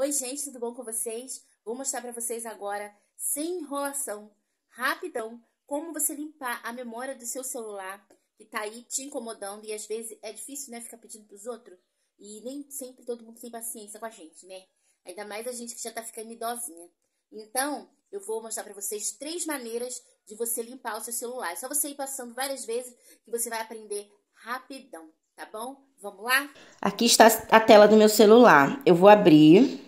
Oi, gente, tudo bom com vocês? Vou mostrar para vocês agora, sem enrolação, rapidão, como você limpar a memória do seu celular que tá aí te incomodando e às vezes é difícil, né, ficar pedindo pros outros e nem sempre todo mundo tem paciência com a gente, né? Ainda mais a gente que já tá ficando idosinha. Então, eu vou mostrar para vocês três maneiras de você limpar o seu celular. É só você ir passando várias vezes que você vai aprender rapidão, tá bom? Vamos lá? Aqui está a tela do meu celular. Eu vou abrir.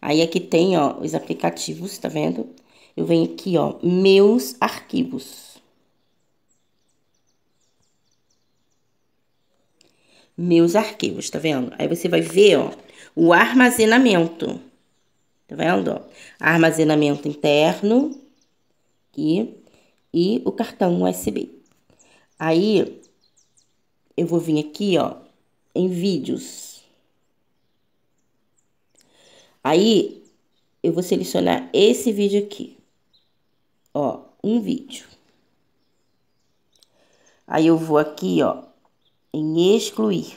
Aí aqui tem, ó, os aplicativos, tá vendo? Eu venho aqui, ó, meus arquivos. Meus arquivos, tá vendo? Aí você vai ver, ó, o armazenamento. Tá vendo, ó? Armazenamento interno aqui e o cartão USB. Aí eu vou vir aqui, ó, em vídeos. Aí eu vou selecionar esse vídeo aqui. Ó, um vídeo. Aí eu vou aqui, ó, em excluir.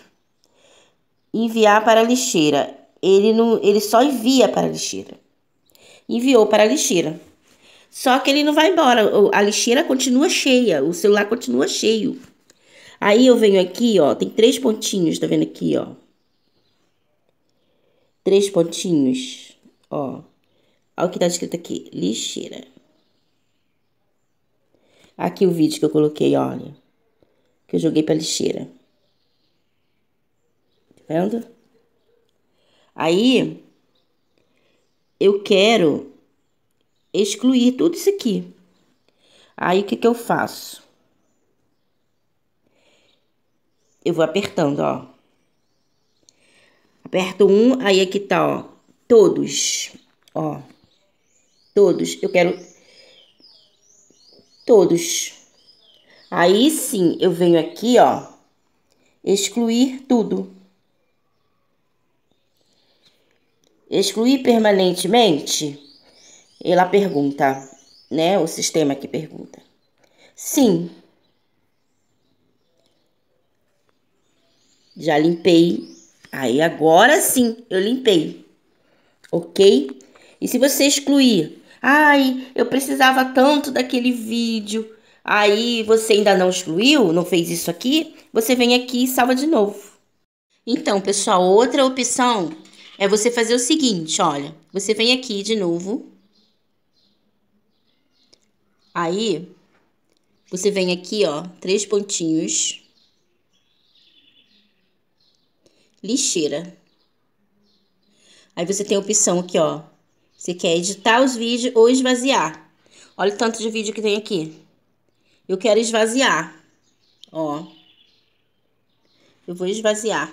Enviar para a lixeira. Ele não, ele só envia para a lixeira. Enviou para a lixeira. Só que ele não vai embora, a lixeira continua cheia, o celular continua cheio. Aí eu venho aqui, ó, tem três pontinhos, tá vendo aqui, ó? três pontinhos, ó. Olha o que tá escrito aqui, lixeira. Aqui o vídeo que eu coloquei, olha. Que eu joguei pra lixeira. Tá vendo? Aí, eu quero excluir tudo isso aqui. Aí, o que que eu faço? Eu vou apertando, ó. Aperto um, aí aqui é tá, ó. Todos. Ó. Todos. Eu quero todos. Aí sim, eu venho aqui, ó. Excluir tudo. Excluir permanentemente? Ela pergunta, né? O sistema que pergunta. Sim. Já limpei Aí agora sim eu limpei, ok? E se você excluir, ai, eu precisava tanto daquele vídeo, aí você ainda não excluiu, não fez isso aqui, você vem aqui e salva de novo. Então, pessoal, outra opção é você fazer o seguinte, olha, você vem aqui de novo. Aí, você vem aqui, ó, três pontinhos. lixeira. Aí você tem a opção aqui, ó. Você quer editar os vídeos ou esvaziar. Olha o tanto de vídeo que tem aqui. Eu quero esvaziar. Ó. Eu vou esvaziar.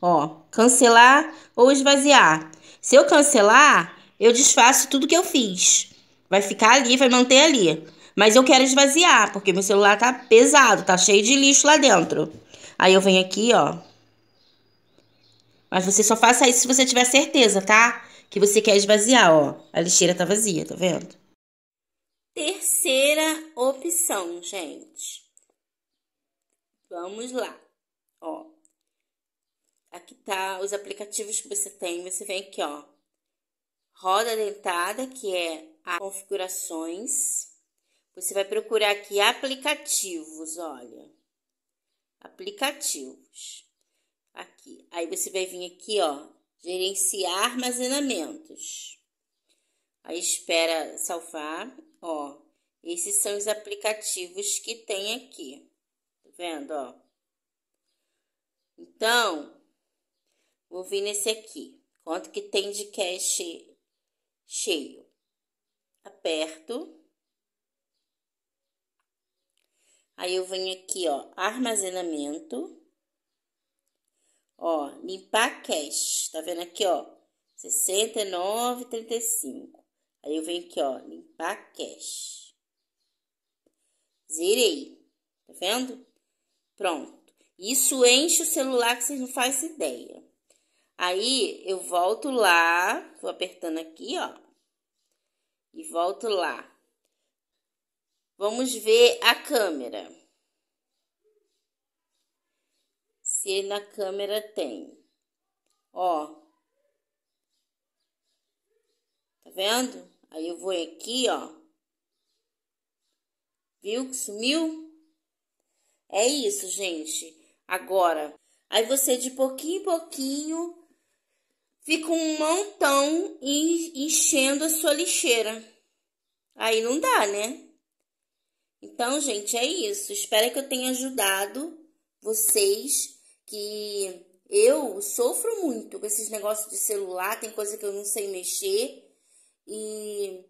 Ó, cancelar ou esvaziar. Se eu cancelar, eu desfaço tudo que eu fiz. Vai ficar ali, vai manter ali. Mas eu quero esvaziar, porque meu celular tá pesado, tá cheio de lixo lá dentro. Aí eu venho aqui, ó, mas você só faça isso se você tiver certeza, tá? Que você quer esvaziar, ó. A lixeira tá vazia, tá vendo? Terceira opção, gente. Vamos lá. Ó. Aqui tá os aplicativos que você tem. Você vem aqui, ó. Roda dentada, que é a configurações. Você vai procurar aqui aplicativos, olha. Aplicativos. Aqui. Aí você vai vir aqui, ó, gerenciar armazenamentos. Aí espera salvar, ó. Esses são os aplicativos que tem aqui. Tá vendo, ó? Então, vou vir nesse aqui. Quanto que tem de cache cheio? Aperto. Aí eu venho aqui, ó, armazenamento. Ó, limpar cache. Tá vendo aqui, ó? 69,35. Aí eu venho aqui, ó, limpar cache. Zerei. Tá vendo? Pronto. Isso enche o celular que vocês não fazem ideia. Aí eu volto lá, vou apertando aqui, ó. E volto lá. Vamos ver a câmera. Se na câmera tem. Ó. Tá vendo? Aí eu vou aqui, ó. Viu que sumiu? É isso, gente. Agora, aí você de pouquinho em pouquinho fica um montão enchendo a sua lixeira. Aí não dá, né? Então, gente, é isso. Espero que eu tenha ajudado vocês que eu sofro muito com esses negócios de celular, tem coisa que eu não sei mexer e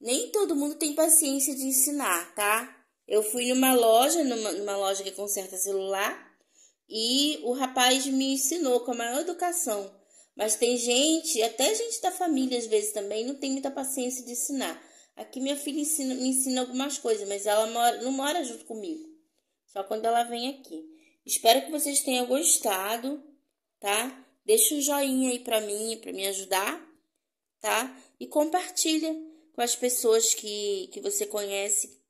nem todo mundo tem paciência de ensinar, tá? Eu fui numa loja, numa, numa loja que conserta celular, e o rapaz me ensinou com a maior educação. Mas tem gente, até gente da família às vezes também, não tem muita paciência de ensinar. Aqui minha filha ensina, me ensina algumas coisas, mas ela mora, não mora junto comigo. Só quando ela vem aqui. Espero que vocês tenham gostado, tá? Deixa um joinha aí para mim, para me ajudar, tá? E compartilha com as pessoas que, que você conhece